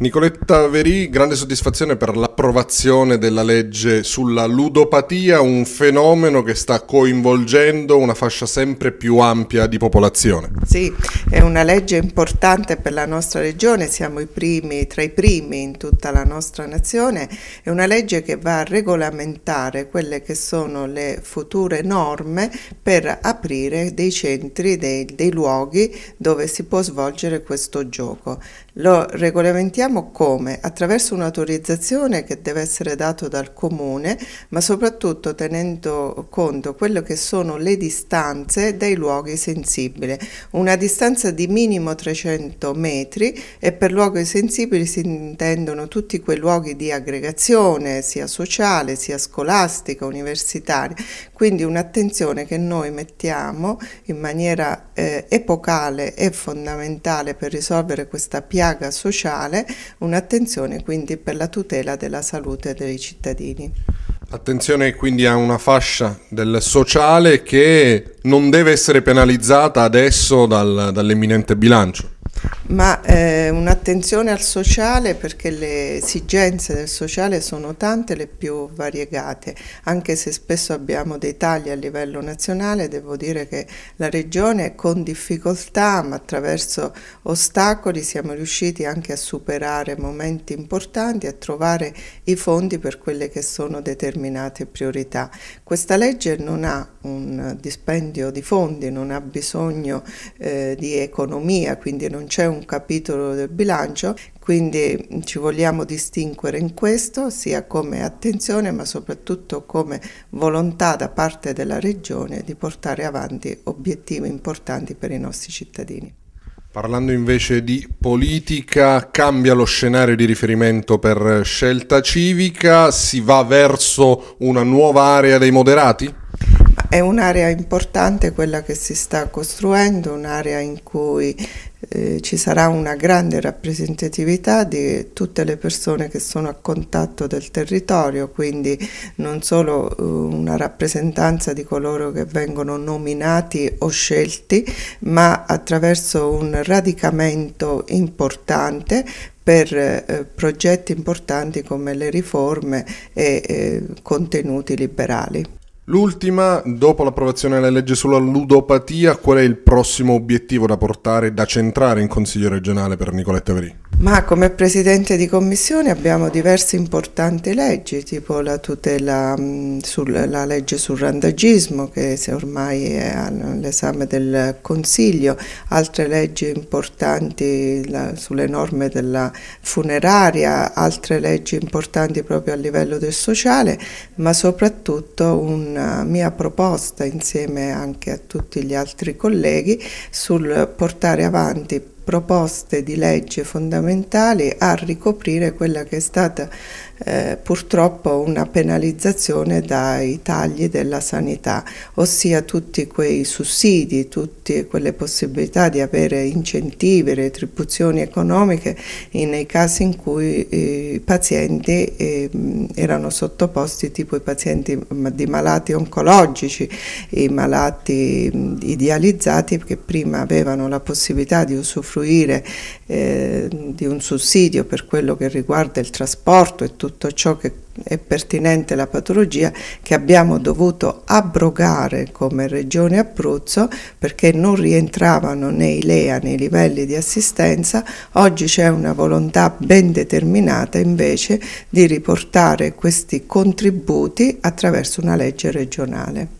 Nicoletta Verì, grande soddisfazione per l'approvazione della legge sulla ludopatia, un fenomeno che sta coinvolgendo una fascia sempre più ampia di popolazione. Sì, è una legge importante per la nostra regione, siamo i primi, tra i primi in tutta la nostra nazione, è una legge che va a regolamentare quelle che sono le future norme per aprire dei centri, dei, dei luoghi dove si può svolgere questo gioco. Lo regolamentiamo Verifichiamo come, attraverso un'autorizzazione che deve essere data dal comune, ma soprattutto tenendo conto quelle che sono le distanze dai luoghi sensibili. Una distanza di minimo 300 metri e per luoghi sensibili si intendono tutti quei luoghi di aggregazione, sia sociale, sia scolastica, universitaria. Quindi un'attenzione che noi mettiamo in maniera eh, epocale e fondamentale per risolvere questa piaga sociale un'attenzione quindi per la tutela della salute dei cittadini. Attenzione quindi a una fascia del sociale che non deve essere penalizzata adesso dal, dall'imminente bilancio ma eh, un'attenzione al sociale perché le esigenze del sociale sono tante, le più variegate, anche se spesso abbiamo dei tagli a livello nazionale, devo dire che la Regione con difficoltà, ma attraverso ostacoli, siamo riusciti anche a superare momenti importanti, a trovare i fondi per quelle che sono determinate priorità. Questa legge non ha un dispendio di fondi, non ha bisogno eh, di economia, quindi non c'è un un capitolo del bilancio, quindi ci vogliamo distinguere in questo sia come attenzione ma soprattutto come volontà da parte della Regione di portare avanti obiettivi importanti per i nostri cittadini. Parlando invece di politica, cambia lo scenario di riferimento per scelta civica, si va verso una nuova area dei moderati? È un'area importante quella che si sta costruendo, un'area in cui eh, ci sarà una grande rappresentatività di tutte le persone che sono a contatto del territorio, quindi non solo eh, una rappresentanza di coloro che vengono nominati o scelti, ma attraverso un radicamento importante per eh, progetti importanti come le riforme e eh, contenuti liberali. L'ultima, dopo l'approvazione della legge sulla ludopatia, qual è il prossimo obiettivo da portare, da centrare in Consiglio regionale per Nicoletta Verì? Ma come Presidente di Commissione abbiamo diverse importanti leggi, tipo la tutela mm, sulla legge sul randagismo che ormai è all'esame del Consiglio, altre leggi importanti la, sulle norme della funeraria, altre leggi importanti proprio a livello del sociale, ma soprattutto una mia proposta insieme anche a tutti gli altri colleghi sul portare avanti proposte di legge fondamentali a ricoprire quella che è stata eh, purtroppo una penalizzazione dai tagli della sanità, ossia tutti quei sussidi, tutte quelle possibilità di avere incentivi, retribuzioni economiche nei casi in cui eh, i pazienti eh, erano sottoposti, tipo i pazienti di malati oncologici, i malati idealizzati che prima avevano la possibilità di usufruire usufruire eh, di un sussidio per quello che riguarda il trasporto e tutto ciò che è pertinente alla patologia che abbiamo dovuto abrogare come Regione Abruzzo perché non rientravano nei LEA, nei livelli di assistenza, oggi c'è una volontà ben determinata invece di riportare questi contributi attraverso una legge regionale.